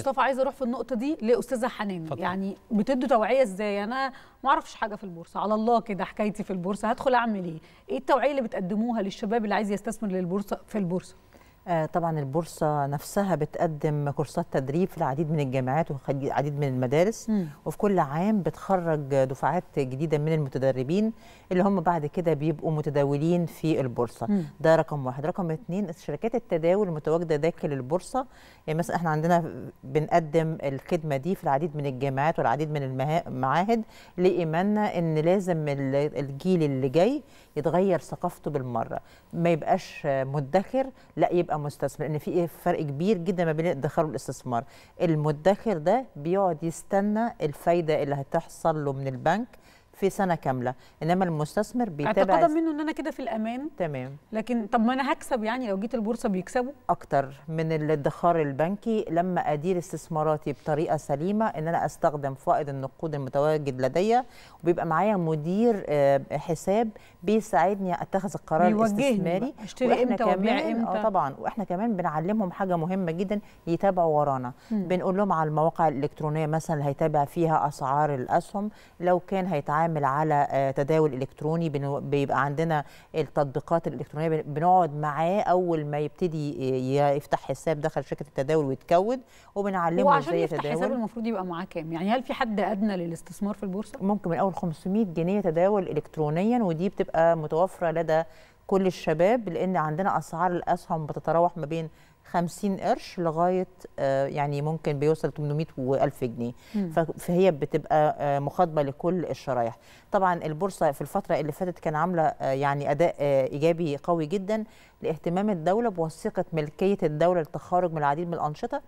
مصطفى عايزه اروح في النقطه دي لاستاذه حنان فضل. يعني بتدوا توعيه ازاي انا ما اعرفش حاجه في البورصه على الله كده حكايتي في البورصه هدخل اعمل ايه ايه التوعيه اللي بتقدموها للشباب اللي عايز يستثمر للبورصه في البورصه آه، طبعا البورصة نفسها بتقدم كورسات تدريب في العديد من الجامعات والعديد من المدارس م. وفي كل عام بتخرج دفعات جديدة من المتدربين اللي هم بعد كده بيبقوا متداولين في البورصة م. ده رقم واحد رقم اثنين شركات التداول المتواجدة داخل البورصة يعني مثلا احنا عندنا بنقدم الخدمة دي في العديد من الجامعات والعديد من المعاهد لإيماننا إن لازم الجيل اللي جاي يتغير ثقافته بالمرة ما يبقاش مدخر لا يبقى يبقى مستثمر ان في ايه فرق كبير جدا ما بين الادخار والاستثمار المدخر ده بيقعد يستنى الفايده اللي هتحصل له من البنك في سنه كامله انما المستثمر بيتابع اعتقد منه ان انا كده في الامان تمام لكن طب ما انا هكسب يعني لو جيت البورصه بيكسبوا اكتر من الادخار البنكي لما ادير استثماراتي بطريقه سليمه ان انا استخدم فائض النقود المتواجد لدي وبيبقى معايا مدير آه، حساب بيساعدني اتخذ القرار الاستثماري اشتري امتى وابيع آه، امتى اه طبعا واحنا كمان بنعلمهم حاجه مهمه جدا يتابعوا ورانا بنقول لهم على المواقع الالكترونيه مثلا هيتابع فيها اسعار الاسهم لو كان هيتعامل بنعمل على آه، تداول الكتروني بيبقى عندنا التطبيقات الالكترونيه بنقعد معاه اول ما يبتدي يفتح حساب دخل شركه التداول ويتكود وبنعلمه ازاي يتداول وعشان حساب المفروض يبقى معاه كام يعني هل في حد ادنى للاستثمار في البورصه ممكن من اول 500 جنيه تداول الكترونيا ودي بتبقى متوفره لدى كل الشباب لان عندنا اسعار الاسهم بتتراوح ما بين 50 قرش لغايه آه، يعني ممكن بيوصل 800 و1000 جنيه فهي بتبقى آه، مخاطبه لكل الشرايح طبعا البورصه في الفتره اللي فاتت كان عامله آه، يعني اداء ايجابي قوي جدا لاهتمام الدوله بوثيقه ملكيه الدوله للتخارج من العديد من الانشطه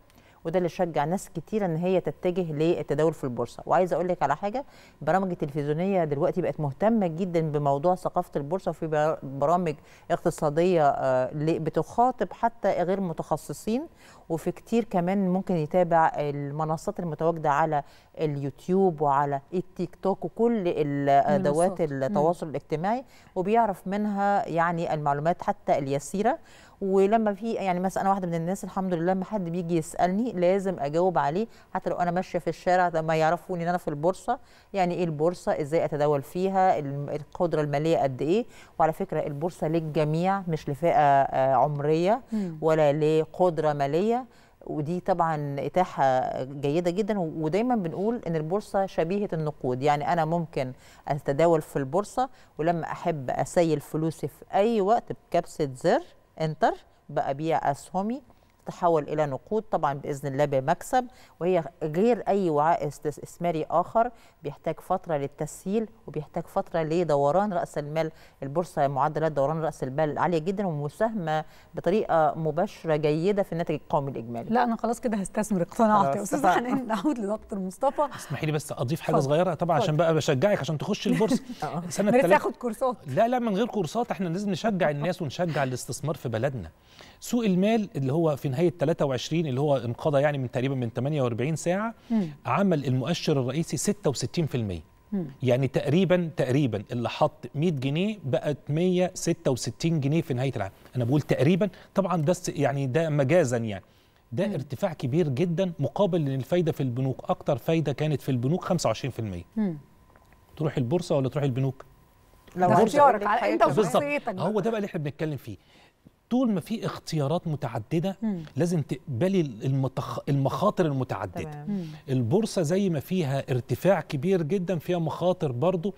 وده اللي شجع ناس كتيره ان هي تتجه للتداول في البورصه وعايزه اقول لك على حاجه البرامج التلفزيونيه دلوقتي بقت مهتمه جدا بموضوع ثقافه البورصه وفي برامج اقتصاديه آه، بتخاطب حتى غير متخصصين وفي كتير كمان ممكن يتابع المنصات المتواجده على اليوتيوب وعلى التيك توك وكل ادوات التواصل الاجتماعي وبيعرف منها يعني المعلومات حتى اليسيره ولما في يعني مثلا انا واحده من الناس الحمد لله لما حد بيجي يسالني لازم اجاوب عليه حتى لو انا ماشيه في الشارع ما يعرفوني ان انا في البورصه يعني ايه البورصه ازاي اتداول فيها القدره الماليه قد ايه وعلى فكره البورصه للجميع مش لفئه آه، عمريه ولا لقدره ماليه ودي طبعا اتاحه جيده جدا ودايما بنقول ان البورصه شبيهه النقود يعني انا ممكن اتداول في البورصه ولما احب اسيل فلوسي في اي وقت بكبسه زر انتر ببيع اسهمي تتحول الى نقود طبعا باذن الله بمكسب وهي غير اي وعاء استثماري اخر بيحتاج فتره للتسهيل وبيحتاج فتره لدوران راس المال البورصه معدلات دوران راس المال عاليه جدا ومساهمه بطريقه مباشره جيده في الناتج القومي الاجمالي لا انا خلاص كده هستثمر اقتنعت يا استاذ حنان نعود لدكتور مصطفى اسمحي لي بس اضيف حاجه فضل. صغيره طبعا فضل. عشان بقى بشجعك عشان تخش البورصه سنه تلات... تاخد كورسات لا لا من غير كورسات احنا لازم نشجع الناس ونشجع الاستثمار في بلدنا سوق المال اللي هو في نهايه 23 اللي هو انقضى يعني من تقريبا من 48 ساعه مم. عمل المؤشر الرئيسي 66% مم. يعني تقريبا تقريبا اللي حط 100 جنيه بقت 166 جنيه في نهايه العام انا بقول تقريبا طبعا ده يعني ده مجازا يعني ده مم. ارتفاع كبير جدا مقابل ان الفايده في البنوك اكتر فايده كانت في البنوك 25% مم. تروح البورصه ولا تروح البنوك لو هتشارك على انت وشخصيتك هو ده بقى اللي احنا بنتكلم فيه طول ما في اختيارات متعدده مم. لازم تقبلي المتخ... المخاطر المتعدده مم. البورصه زي ما فيها ارتفاع كبير جدا فيها مخاطر برضو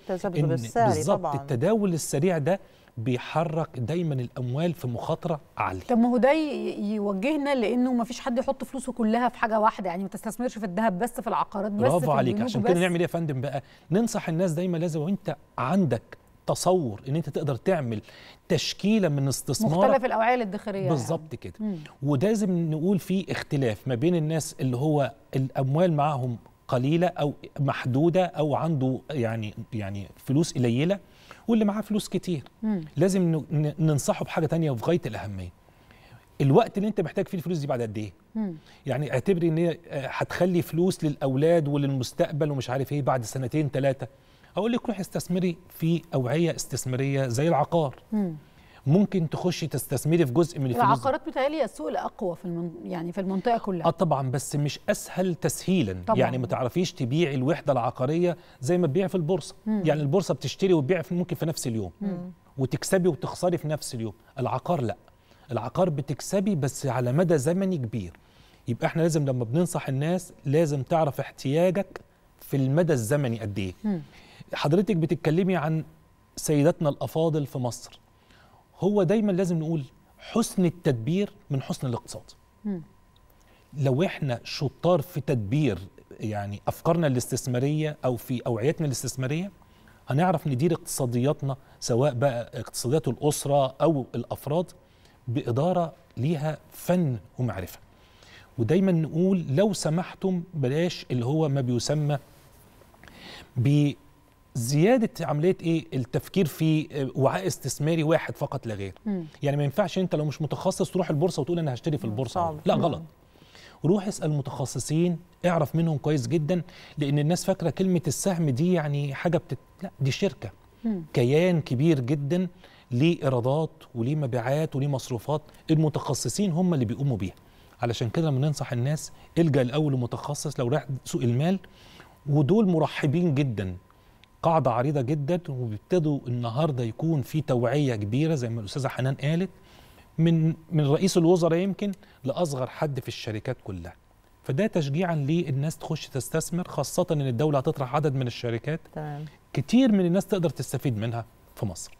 بالظبط التداول السريع ده بيحرك دايما الاموال في مخاطره عاليه طب ما هو ده يوجهنا لانه ما فيش حد يحط فلوسه كلها في حاجه واحده يعني ما تستثمرش في الذهب بس في العقارات بس برافو عليك عشان كده نعمل ايه يا فندم بقى ننصح الناس دايما لازم وانت عندك تصور ان انت تقدر تعمل تشكيله من استثمار مختلف الاوعيه الادخاريه بالظبط كده ولازم وده لازم نقول في اختلاف ما بين الناس اللي هو الاموال معاهم قليله او محدوده او عنده يعني يعني فلوس قليله واللي معاه فلوس كتير مم. لازم ننصحه بحاجه تانية في غايه الاهميه الوقت اللي انت محتاج فيه الفلوس دي بعد قد ايه يعني اعتبري ان آه، هتخلي فلوس للاولاد وللمستقبل ومش عارف ايه بعد سنتين ثلاثه اقول لك روحي استثمري في اوعيه استثماريه زي العقار مم. ممكن تخشي تستثمري في جزء من الفلوس العقارات بتهيألي السوق الاقوى في المن... يعني في المنطقه كلها اه طبعا بس مش اسهل تسهيلا طبعًا. يعني ما تعرفيش تبيعي الوحده العقاريه زي ما تبيع في البورصه مم. يعني البورصه بتشتري وتبيع ممكن في نفس اليوم مم. وتكسبي وتخسري في نفس اليوم العقار لا العقار بتكسبي بس على مدى زمني كبير يبقى احنا لازم لما بننصح الناس لازم تعرف احتياجك في المدى الزمني قد ايه حضرتك بتتكلمي عن سيداتنا الافاضل في مصر هو دايما لازم نقول حسن التدبير من حسن الاقتصاد لو احنا شطار في تدبير يعني افكارنا الاستثماريه او في اوعيتنا الاستثماريه هنعرف ندير اقتصادياتنا سواء بقى اقتصاديات الاسره او الافراد باداره ليها فن ومعرفه ودايما نقول لو سمحتم بلاش اللي هو ما بيسمى ب زياده عمليه ايه التفكير في آه، وعاء استثماري واحد فقط لا غير يعني ما ينفعش انت لو مش متخصص تروح البورصه وتقول انا هشتري في البورصه صعب. لا غلط روح اسال متخصصين اعرف منهم كويس جدا لان الناس فاكره كلمه السهم دي يعني حاجه بتت... لا دي شركه مم. كيان كبير جدا ليه ايرادات وليه مبيعات وليه مصروفات المتخصصين هم اللي بيقوموا بيها علشان كده لما ننصح الناس الجا الاول لمتخصص لو رايح سوق المال ودول مرحبين جدا قاعده عريضه جدا وبيبتدوا النهارده يكون في توعيه كبيره زي ما الاستاذه حنان قالت من من رئيس الوزراء يمكن لاصغر حد في الشركات كلها فده تشجيعا للناس تخش تستثمر خاصه ان الدوله هتطرح عدد من الشركات كتير من الناس تقدر تستفيد منها في مصر